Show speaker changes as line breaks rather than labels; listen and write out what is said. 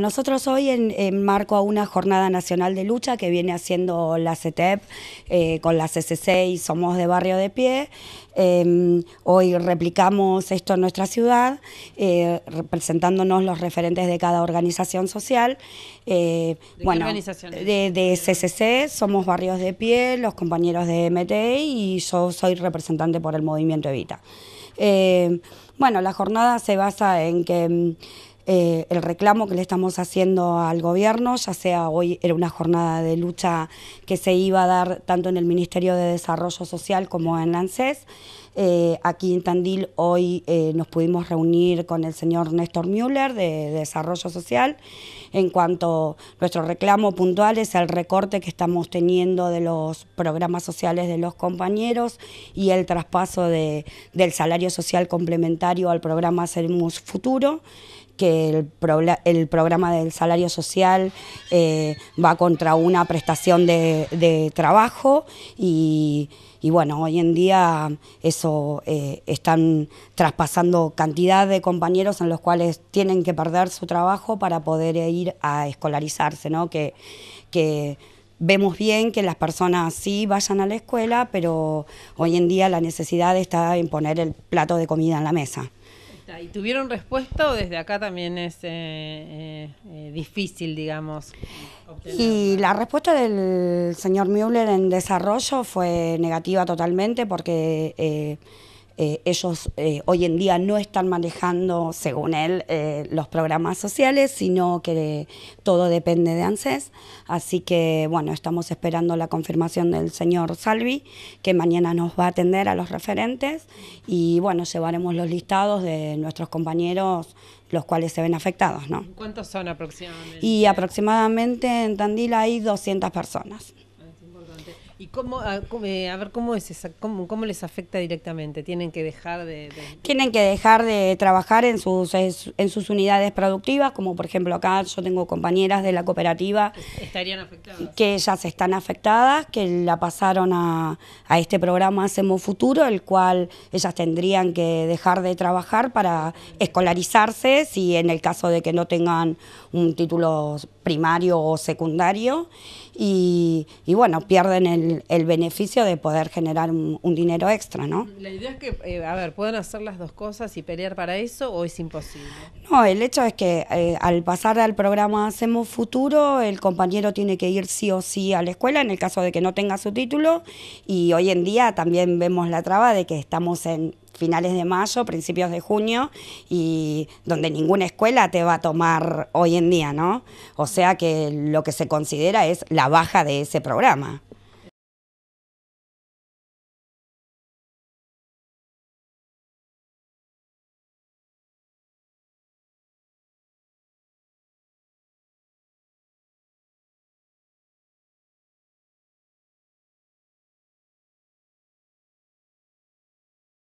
Nosotros hoy en, marco a una jornada nacional de lucha que viene haciendo la CETEP eh, con la CCC y Somos de Barrio de Pie. Em, hoy replicamos esto en nuestra ciudad, eh, representándonos los referentes de cada organización social. Eh, ¿De bueno, de, de, CCC, Somos Barrios de Pie, los compañeros de MTI y yo soy representante por el movimiento Evita. bueno, la jornada se basa en que em, eh, el reclamo que le estamos haciendo al gobierno, ya sea hoy era una jornada de lucha que se iba a dar tanto en el Ministerio de Desarrollo Social como en ANSES. Eh, aquí en Tandil hoy eh, nos pudimos reunir con el señor Néstor Müller de, Desarrollo Social en cuanto a nuestro reclamo puntual es el recorte que estamos teniendo de los programas sociales de los compañeros y el traspaso del salario social complementario al programa Sermus Futuro que el, programa del salario social eh, va contra una prestación de, de trabajo y y bueno, hoy en día eso eh, están traspasando cantidad de compañeros en los cuales tienen que perder su trabajo para poder ir a escolarizarse, ¿no? Que, que vemos bien que las personas sí vayan a la escuela, pero hoy en día la necesidad está en poner el plato de comida en la mesa.
¿Y tuvieron respuesta o desde acá también es eh, eh, eh, difícil, digamos? Y
la respuesta del señor Müller en desarrollo fue negativa totalmente porque eh, ellos eh, hoy en día no están manejando, según él, eh, los programas sociales, sino que todo depende de ANSES. Así que, bueno, estamos esperando la confirmación del señor Salvi, que mañana nos va a atender a los referentes y, bueno, llevaremos los listados de nuestros compañeros los cuales se ven afectados, ¿no?
¿Cuántos son aproximadamente? Y
aproximadamente en Tandil hay 200 personas.
¿Y cómo, eh, a, ver, cómo es esa, cómo, les afecta directamente? ¿Tienen que dejar de,
Tienen que dejar de trabajar en sus, en sus unidades productivas, como por ejemplo acá yo tengo compañeras de la cooperativa. ¿Estarían afectadas? Que ellas están afectadas, que la pasaron a, a este programa Hacemos Futuro, el cual ellas tendrían que dejar de trabajar para escolarizarse, si en el caso de que no tengan un título primario o secundario. Y y, bueno, pierden el, beneficio de poder generar un, dinero extra, ¿no?
La idea es que, eh, a ver, ¿pueden hacer las dos cosas y pelear para eso o es imposible?
No, el hecho es que eh, al pasar al programa Hacemos Futuro, el compañero tiene que ir sí o sí a la escuela en el caso de que no tenga su título y hoy en día también vemos la traba de que estamos en finales de mayo, principios de junio, y donde ninguna escuela te va a tomar hoy en día, ¿no? O sea que lo que se considera es la baja de ese programa.